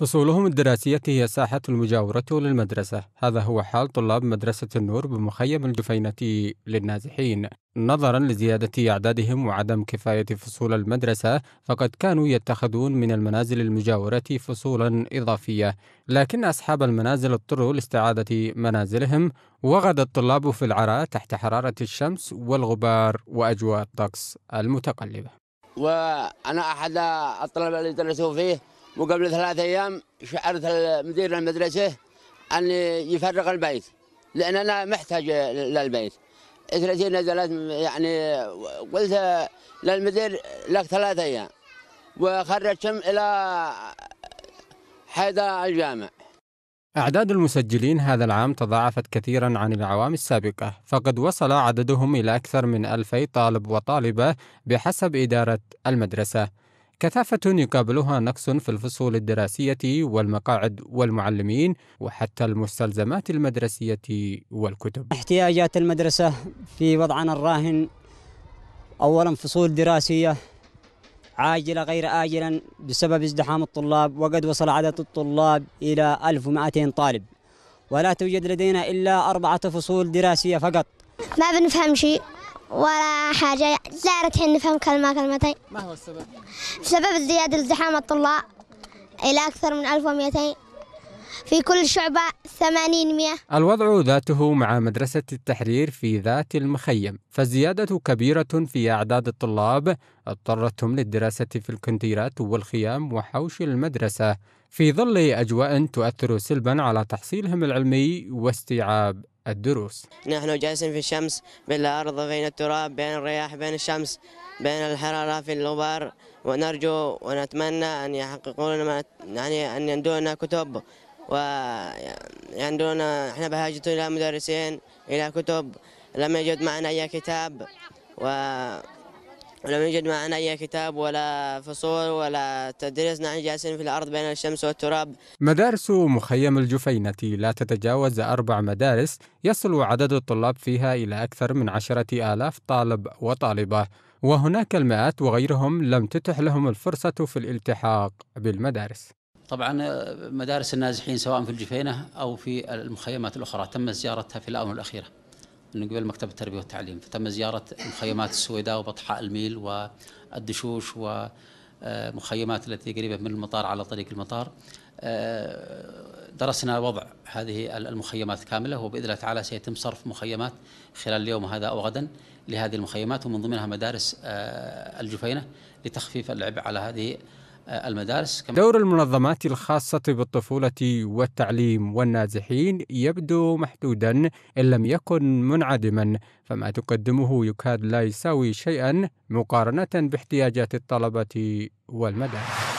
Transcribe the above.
فصولهم الدراسية هي ساحة المجاورة للمدرسة هذا هو حال طلاب مدرسة النور بمخيم الجفينة للنازحين نظرا لزيادة أعدادهم وعدم كفاية فصول المدرسة فقد كانوا يتخذون من المنازل المجاورة فصولا إضافية لكن أصحاب المنازل اضطروا لاستعادة منازلهم وغدا الطلاب في العراء تحت حرارة الشمس والغبار وأجواء الطقس المتقلبة وأنا أحد الطلبة اللي درسوا فيه وقبل ثلاثة أيام شعرت مدير المدرسة أن يفرغ البيت لأن أنا محتاج للبيت إثرتي نزلت يعني قلت للمدير لك ثلاثة أيام وخرجتهم إلى حيدر الجامع أعداد المسجلين هذا العام تضاعفت كثيرا عن العوام السابقة فقد وصل عددهم إلى أكثر من ألفي طالب وطالبة بحسب إدارة المدرسة كثافة يقابلها نقص في الفصول الدراسية والمقاعد والمعلمين وحتى المستلزمات المدرسية والكتب. احتياجات المدرسة في وضعنا الراهن أولا فصول دراسية عاجلة غير آجلا بسبب ازدحام الطلاب وقد وصل عدد الطلاب إلى 1200 طالب ولا توجد لدينا إلا أربعة فصول دراسية فقط. ما بنفهم شيء. ولا حاجة لا رتحين نفهم كلمة كلمتين ما هو السبب؟ سبب زيادة الزحام الطلاب إلى أكثر من 1200 في كل شعبة 80 مئة الوضع ذاته مع مدرسة التحرير في ذات المخيم فزيادة كبيرة في أعداد الطلاب اضطرتهم للدراسة في الكنتيرات والخيام وحوش المدرسة في ظل أجواء تؤثر سلبا على تحصيلهم العلمي واستيعاب الدروس نحن جالسين في الشمس بين الأرض بين التراب بين الرياح بين الشمس بين الحرارة في الغبار ونرجو ونتمنى أن يحققوا لنا يعني أن يندونا كتب ويندونا إحنا بحاجة إلى مدرسين إلى كتب لم يجد معنا أي كتاب و ولم يوجد معنا أي كتاب ولا فصول ولا تدريس نحن جالسين في الأرض بين الشمس والتراب مدارس مخيم الجفينة لا تتجاوز أربع مدارس يصل عدد الطلاب فيها إلى أكثر من عشرة آلاف طالب وطالبة وهناك المئات وغيرهم لم تتح لهم الفرصة في الالتحاق بالمدارس طبعا آه، مدارس النازحين سواء في الجفينة أو في المخيمات الأخرى تم زيارتها في الآونة الأخيرة من قبل مكتب التربية والتعليم فتم زيارة مخيمات السويداء وبطحاء الميل والدشوش ومخيمات التي قريبة من المطار على طريق المطار درسنا وضع هذه المخيمات كاملة وبإذن الله تعالى سيتم صرف مخيمات خلال اليوم هذا أو غدا لهذه المخيمات ومن ضمنها مدارس الجفينة لتخفيف العبء على هذه آه، المدارس دور المنظمات الخاصة بالطفولة والتعليم والنازحين يبدو محدودا إن لم يكن منعدما فما تقدمه يكاد لا يساوي شيئا مقارنة باحتياجات الطلبة والمدارس